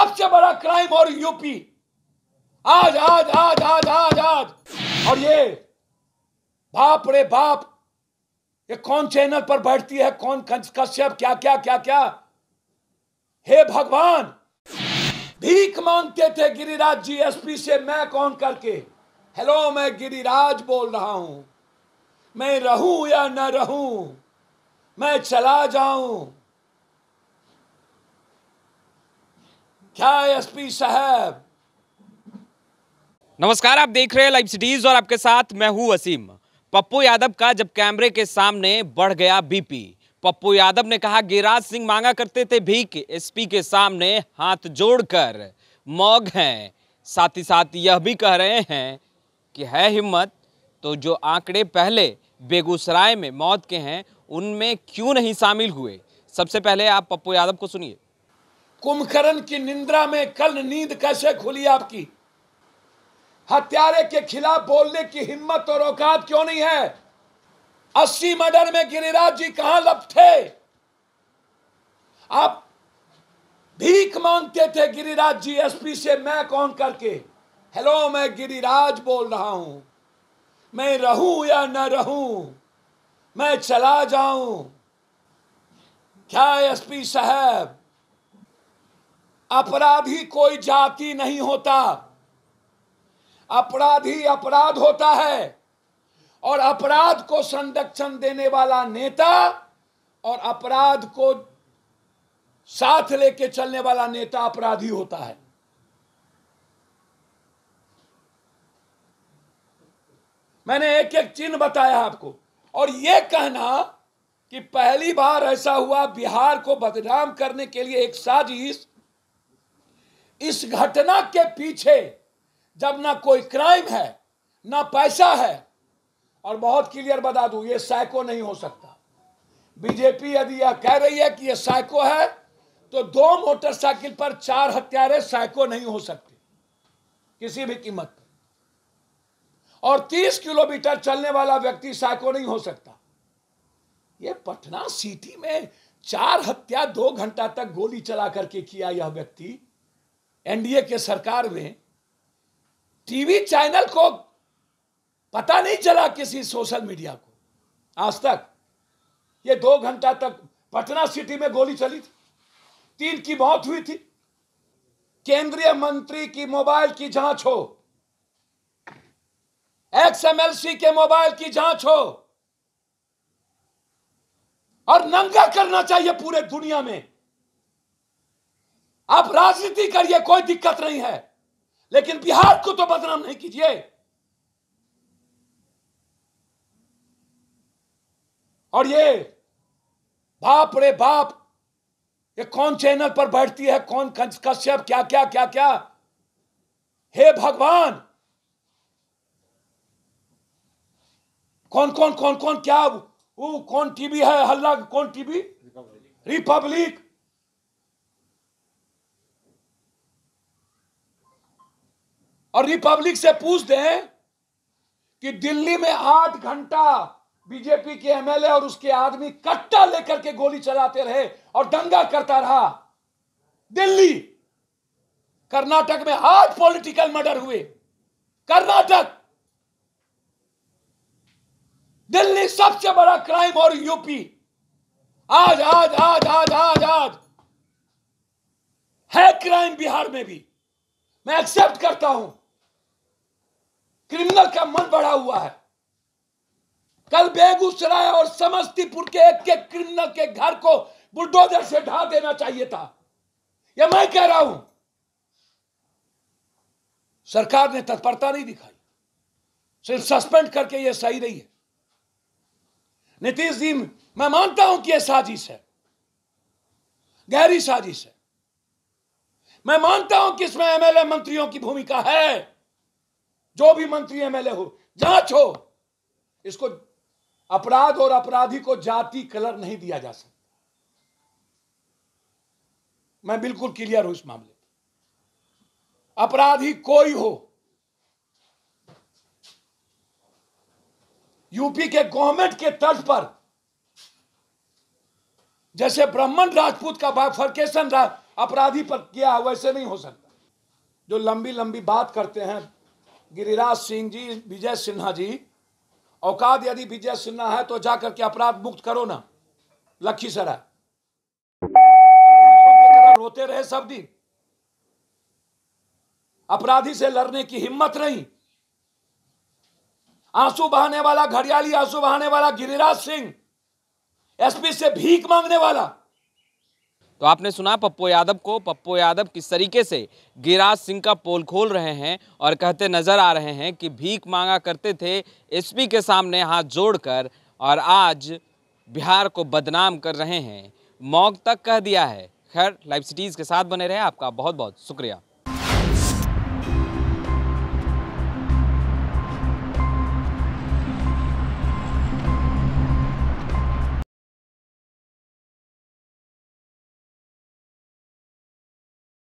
सबसे बड़ा क्राइम और यूपी आज आज आज आज आज आज और ये बाप रे बाप ये कौन चैनल पर बैठती है कौन कश्यप क्या क्या क्या क्या हे भगवान भीख मांगते थे गिरिराज जी एसपी से मैं कौन करके हेलो मैं गिरिराज बोल रहा हूं मैं रहूं या न रहूं मैं चला जाऊं क्या एसपी साहब नमस्कार आप देख रहे हैं लाइव सिटीज और आपके साथ मैं हूं वसीम पप्पू यादव का जब कैमरे के सामने बढ़ गया बीपी पप्पू यादव ने कहा गिरिराज सिंह मांगा करते थे भीख एसपी के सामने हाथ जोड़कर मौग हैं साथ ही साथ यह भी कह रहे हैं कि है हिम्मत तो जो आंकड़े पहले बेगूसराय में मौत के हैं उनमें क्यों नहीं शामिल हुए सबसे पहले आप पप्पू यादव को सुनिए कुंभकर्ण की निंद्रा में कल नींद कैसे खुली आपकी हत्यारे के खिलाफ बोलने की हिम्मत और औकात क्यों नहीं है अस्सी मर्डर में गिरिराज जी कहां थे आप भीख मांगते थे गिरिराज जी एसपी से मैं कौन करके हेलो मैं गिरिराज बोल रहा हूं मैं रहूं या न रहूं मैं चला जाऊं क्या एसपी साहब अपराधी कोई जाति नहीं होता अपराधी अपराध होता है और अपराध को संरक्षण देने वाला नेता और अपराध को साथ लेके चलने वाला नेता अपराधी होता है मैंने एक एक चिन्ह बताया आपको और यह कहना कि पहली बार ऐसा हुआ बिहार को बदनाम करने के लिए एक साजिश इस घटना के पीछे जब ना कोई क्राइम है ना पैसा है और बहुत क्लियर बता दूं ये साइको नहीं हो सकता बीजेपी यदि यह कह रही है कि यह साइको है तो दो मोटरसाइकिल पर चार हत्यारे साइको नहीं हो सकते किसी भी कीमत पर और 30 किलोमीटर चलने वाला व्यक्ति साइको नहीं हो सकता ये पटना सिटी में चार हत्या दो घंटा तक गोली चला करके किया यह व्यक्ति एनडीए के सरकार में टीवी चैनल को पता नहीं चला किसी सोशल मीडिया को आज तक ये दो घंटा तक पटना सिटी में गोली चली थी तीन की मौत हुई थी केंद्रीय मंत्री की मोबाइल की जांच हो एक्सएमएलसी के मोबाइल की जांच हो और नंगा करना चाहिए पूरे दुनिया में आप राजनीति करिए कोई दिक्कत नहीं है लेकिन बिहार को तो बदनाम नहीं कीजिए और ये बाप रे बाप ये कौन चैनल पर बैठती है कौन कश्यप क्या क्या क्या क्या हे भगवान कौन कौन कौन कौन क्या वो कौन टीवी है हल्ला कौन टीवी रिपब्लिक और रिपब्लिक से पूछ दें कि दिल्ली में आठ घंटा बीजेपी के एमएलए और उसके आदमी कट्टा लेकर के गोली चलाते रहे और दंगा करता रहा दिल्ली कर्नाटक में आठ पॉलिटिकल मर्डर हुए कर्नाटक दिल्ली सबसे बड़ा क्राइम और यूपी आज आज आज आज आज आज है क्राइम बिहार में भी मैं एक्सेप्ट करता हूं क्रिमिनल का मन बढ़ा हुआ है कल बेगूसराय और समस्तीपुर के एक एक क्रिमिनल के घर को बुलडोजर से ढा देना चाहिए था यह मैं कह रहा हूं सरकार ने तत्परता नहीं दिखाई सिर्फ सस्पेंड करके यह सही नहीं है नीतीश जी मैं मानता हूं कि यह साजिश है गहरी साजिश है मैं मानता हूं कि इसमें एमएलए मंत्रियों की भूमिका है जो भी मंत्री एमएलए हो जांच हो इसको अपराध और अपराधी को जाति कलर नहीं दिया जा सकता मैं बिल्कुल क्लियर हूं इस मामले अपराधी कोई हो यूपी के गवर्नमेंट के तर्ज पर जैसे ब्राह्मण राजपूत का बाइफर्केशन अपराधी पर किया है वैसे नहीं हो सकता जो लंबी लंबी बात करते हैं गिरिराज सिंह जी विजय सिन्हा जी औकात यदि विजय सिन्हा है तो जाकर के अपराध मुक्त करो ना लखीसराय रोते रहे सब दिन अपराधी से लड़ने की हिम्मत नहीं आंसू बहाने वाला घड़ियाली आंसू बहाने वाला गिरिराज सिंह एसपी से भीख मांगने वाला तो आपने सुना पप्पू यादव को पप्पू यादव किस तरीके से गिराज सिंह का पोल खोल रहे हैं और कहते नज़र आ रहे हैं कि भीख मांगा करते थे एसपी के सामने हाथ जोड़कर और आज बिहार को बदनाम कर रहे हैं मौक तक कह दिया है खैर लाइव सिटीज़ के साथ बने रहे आपका बहुत बहुत शुक्रिया